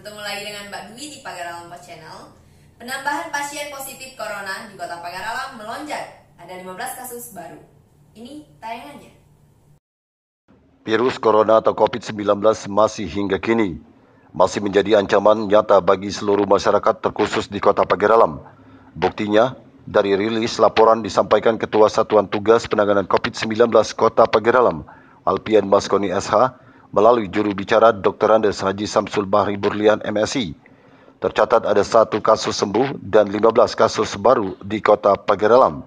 Bertemu lagi dengan Mbak Dwi di Pagar Alam Post Channel. Penambahan pasien positif corona di Kota Pagar Alam melonjak. Ada 15 kasus baru. Ini tayangannya. Virus corona atau COVID-19 masih hingga kini masih menjadi ancaman nyata bagi seluruh masyarakat terkhusus di Kota Pagar Alam. Buktinya, dari rilis laporan disampaikan Ketua Satuan Tugas Penanganan COVID-19 Kota Pagar Alam, Alpian Maskoni SH, melalui juru bicara Dr. Andes Haji Samsul Bahri Burlian MSI. Tercatat ada satu kasus sembuh dan 15 kasus baru di kota Pageralam.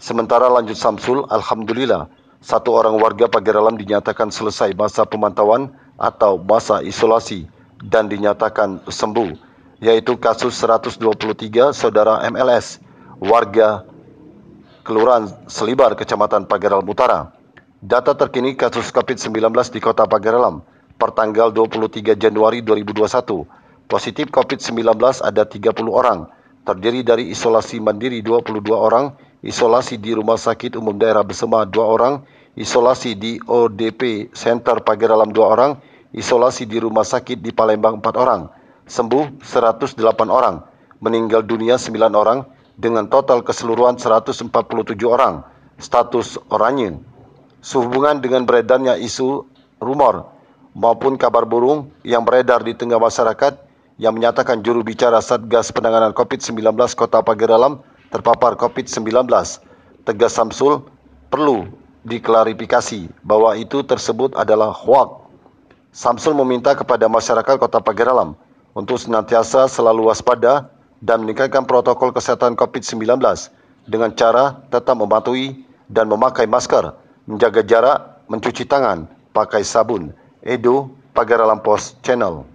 Sementara lanjut Samsul, Alhamdulillah, satu orang warga Pageralam dinyatakan selesai masa pemantauan atau masa isolasi dan dinyatakan sembuh, yaitu kasus 123 saudara MLS, warga Kelurahan Selibar, Kecamatan Pageralam Utara. Data terkini kasus COVID-19 di Kota Pagarelam pertanggal 23 Januari 2021. Positif COVID-19 ada 30 orang, terdiri dari isolasi mandiri 22 orang, isolasi di Rumah Sakit Umum Daerah Besema 2 orang, isolasi di ODP Center Pagarelam 2 orang, isolasi di Rumah Sakit di Palembang 4 orang, sembuh 108 orang, meninggal dunia 9 orang, dengan total keseluruhan 147 orang, status oranye sehubungan dengan beredarnya isu rumor maupun kabar burung yang beredar di tengah masyarakat yang menyatakan juru bicara Satgas Penanganan COVID-19 Kota Pagaralam terpapar COVID-19. Tegas Samsul perlu diklarifikasi bahwa itu tersebut adalah hoak. Samsul meminta kepada masyarakat Kota Pagaralam untuk senantiasa selalu waspada dan meningkatkan protokol kesehatan COVID-19 dengan cara tetap mematuhi dan memakai masker menjaga jarak, mencuci tangan, pakai sabun. Edu, Pagar Post Channel.